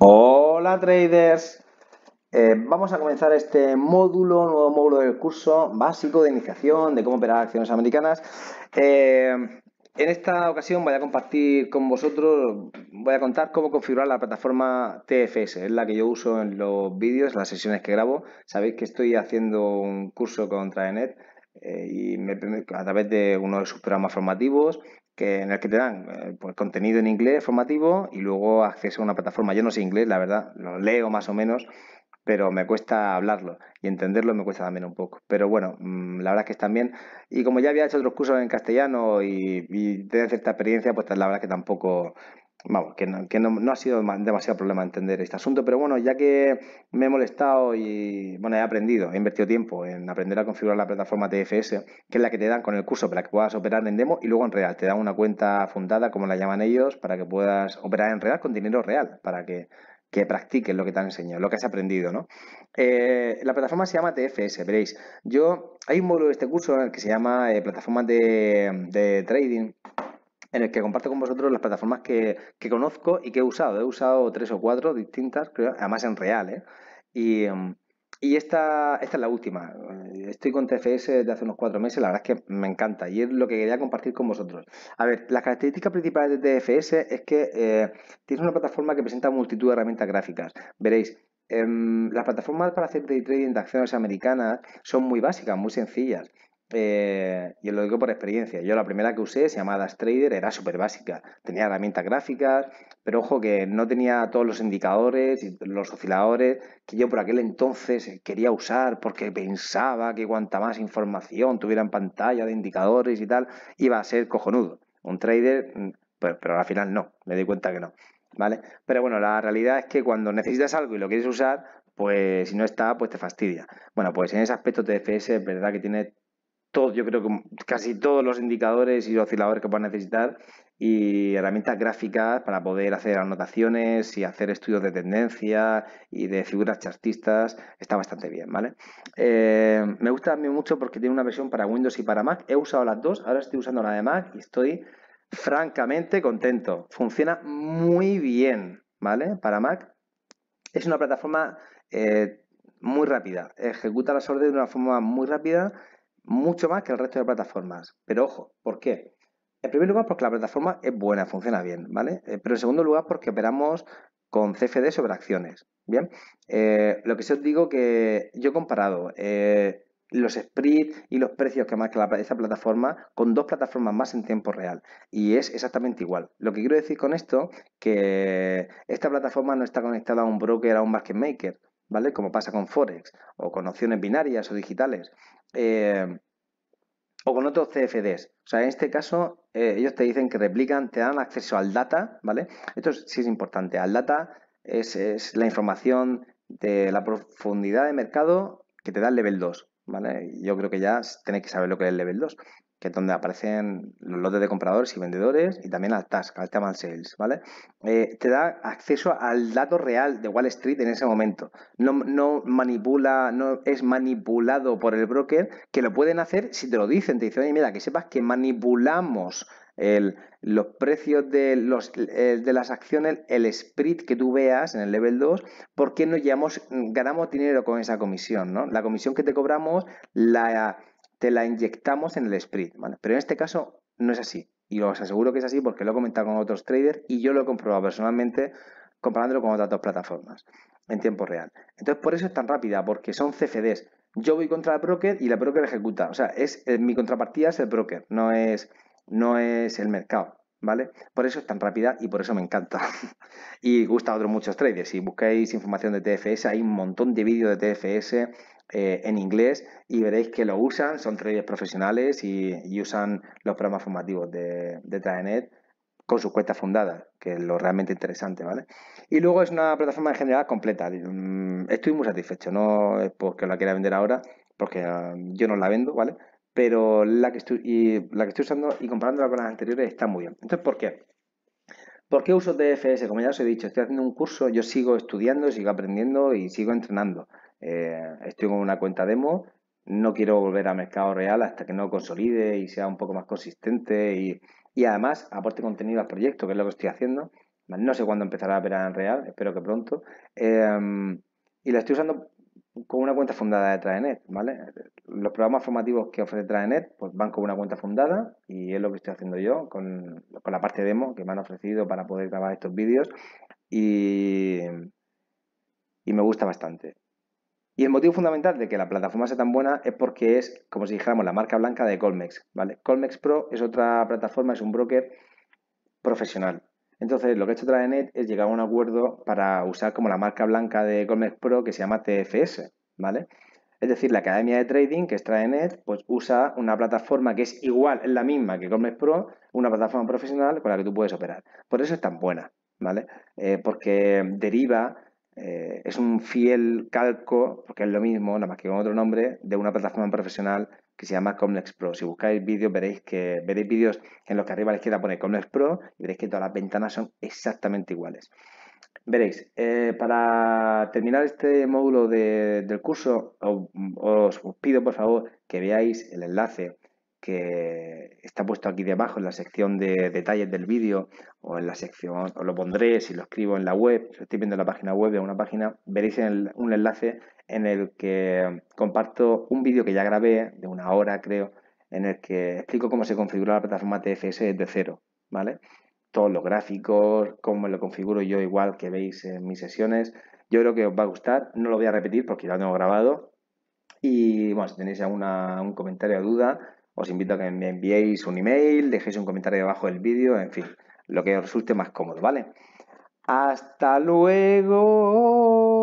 Hola traders, eh, vamos a comenzar este módulo, nuevo módulo del curso básico de iniciación de cómo operar acciones americanas. Eh, en esta ocasión voy a compartir con vosotros, voy a contar cómo configurar la plataforma TFS, es la que yo uso en los vídeos, las sesiones que grabo. Sabéis que estoy haciendo un curso con Traenet eh, y me, a través de uno de sus programas formativos que, en el que te dan eh, pues, contenido en inglés formativo y luego acceso a una plataforma. Yo no sé inglés, la verdad, lo leo más o menos, pero me cuesta hablarlo y entenderlo me cuesta también un poco. Pero bueno, mm, la verdad es que están bien. Y como ya había hecho otros cursos en castellano y, y tenía cierta experiencia, pues la verdad es que tampoco vamos, que, no, ha sido demasiado problema entender este asunto, pero bueno, ya que me he molestado y bueno, he aprendido, he invertido tiempo en aprender a configurar la plataforma TFS, que es la que te dan con el curso para que puedas operar en demo y luego en real, te dan una cuenta fundada, como la llaman ellos, para que puedas operar en real con dinero real, para que practiques lo que te han enseñado, lo que has aprendido, ¿no? Eh, la plataforma se llama TFS, veréis. Yo, hay un módulo de este curso que se llama eh, plataforma de trading, en el que comparto con vosotros las plataformas que, que conozco y que he usado. He usado tres o cuatro distintas, además en real, ¿eh? Y, mm, y esta, esta es la última. Eh, estoy con TFS desde hace unos cuatro meses, la verdad es que me encanta y es lo que quería compartir con vosotros. A ver, las características principales de TFS es que eh, tiene una plataforma que presenta multitud de herramientas gráficas. Veréis, em, las plataformas para hacer trading de acciones americanas son muy básicas, muy sencillas. Eh, y lo digo por experiencia. Yo la primera que usé, se llamaba Trader, era súper básica. Tenía herramientas gráficas, pero ojo que no tenía todos los indicadores y los osciladores que yo por aquel entonces quería usar porque pensaba que cuanta más información tuviera en pantalla de indicadores y tal, iba a ser cojonudo. Un trader, mm, pero, pero al final no, me di cuenta que no. ¿Vale? Pero bueno, la realidad es que cuando necesitas algo y lo quieres usar, pues si no está, pues te fastidia. Bueno, pues en ese aspecto TFS es verdad que tiene yo creo que casi todos los indicadores y osciladores que puedas necesitar y herramientas gráficas para poder hacer anotaciones y hacer estudios de tendencia y de figuras chartistas está bastante bien, ¿vale? Eh, me gusta también mucho porque tiene una versión para Windows y para Mac. He usado las dos, ahora estoy usando la de Mac y estoy francamente contento. Funciona muy bien, ¿vale? Para Mac es una plataforma eh, muy rápida, ejecuta las órdenes de una forma muy rápida mucho más que el resto de plataformas. Pero ojo, ¿por qué? En primer lugar, porque la plataforma es buena, funciona bien, ¿vale? Eh, pero en segundo lugar, porque operamos con CFD sobre acciones, ¿bien? Eh, lo que sí os digo que yo he comparado eh, los splits y los precios que marca la, esta plataforma con dos plataformas más en tiempo real y es exactamente igual. Lo que quiero decir con esto, que esta plataforma no está conectada a un broker, a un market maker, ¿vale? Como pasa con Forex o con opciones binarias o digitales. Eh, o con otros CFDs. O sea, en este caso, eh, ellos te dicen que replican, te dan acceso al data, ¿vale? Esto sí es importante. Al data es, es la información de la profundidad de mercado que te da el level 2. Yo creo que ya tenéis que saber lo que es el level 2, que es donde aparecen los lotes de compradores y vendedores y también al task, al tema del sales, ¿vale? Eh, te da acceso al dato real de Wall Street en ese momento. No, manipula, no es manipulado por el broker, que lo pueden hacer si te lo dicen, te dicen, oye, mira, que sepas que manipulamos los precios de, los, eh, de las acciones, el spread que tú veas en el level 2, porque no llevamos, mm, ganamos dinero con esa comisión, La comisión que te cobramos la, te la inyectamos en el spread, Pero en este caso no es así. Y os aseguro que es así porque lo he comentado con otros traders y yo lo he comprobado personalmente comparándolo con otras dos plataformas en tiempo real. Entonces, por eso es tan rápida, porque son CFDs. Yo voy contra el broker y la broker ejecuta. O sea, es, eh, mi contrapartida es el broker, no es no es el mercado. ¿Vale? Por eso es tan rápida y por eso me encanta. y gusta a otros muchos traders. Si buscáis información de TFS, hay un montón de vídeos de TFS eh, en inglés y veréis que lo usan, son traders profesionales y, usan los programas formativos de, de con sus cuentas fundadas, que es lo realmente interesante, ¿vale? Y luego es una plataforma en general completa. Mm, estoy muy satisfecho, no es porque la quiera vender ahora, porque ah, yo no la vendo, ¿vale? pero la que, estoy, y, la que estoy usando y comparándola con las anteriores está muy bien. Entonces, ¿por qué? ¿Por qué uso DFS? Como ya os he dicho, estoy haciendo un curso, yo sigo estudiando, sigo aprendiendo y sigo entrenando. Eh, estoy con una cuenta demo, no quiero volver a mercado real hasta que no consolide y sea un poco más consistente y, además aporte contenido al proyecto, que es lo que estoy haciendo. No sé cuándo empezará a operar en real, espero que pronto. Eh, y la estoy usando con una cuenta fundada de Traenet, ¿vale? Los programas formativos que ofrece Traenet pues van con una cuenta fundada y es lo que estoy haciendo yo con, la parte demo que me han ofrecido para poder grabar estos vídeos y, me gusta bastante. Y el motivo fundamental de que la plataforma sea tan buena es porque es, como si dijéramos, la marca blanca de Colmex, ¿vale? Colmex Pro es otra plataforma, es un broker profesional. Entonces, lo que ha hecho Tradenet es llegar a un acuerdo para usar como la marca blanca de Comex Pro que se llama TFS, ¿vale? Es decir, la academia de trading, que es Tradenet, pues usa una plataforma que es igual, es la misma que comes Pro, una plataforma profesional con la que tú puedes operar. Por eso es tan buena, ¿vale? Eh, porque deriva, eh, es un fiel calco, porque es lo mismo, nada más que con otro nombre, de una plataforma profesional que se llama Comlex Pro. Si buscáis vídeos veréis que veréis vídeos en los que arriba a la izquierda pone Comlex Pro y veréis que todas las ventanas son exactamente iguales. Veréis, eh, para terminar este módulo del curso os, pido por favor que veáis el enlace que está puesto aquí debajo en la sección de detalles del vídeo o en la sección, os lo pondré si lo escribo en la web, si estoy viendo la página web de una página, veréis un enlace en el que comparto un vídeo que ya grabé, de una hora creo, en el que explico cómo se configura la plataforma TFS desde cero, ¿vale? Todos los gráficos, cómo lo configuro yo igual que veis en mis sesiones. Yo creo que os va a gustar, no lo voy a repetir porque ya lo tengo grabado. Y bueno, si tenéis algún un comentario o duda, os invito a que me enviéis un email, dejéis un comentario abajo del vídeo, en fin, lo que os resulte más cómodo, ¿vale? Hasta luego.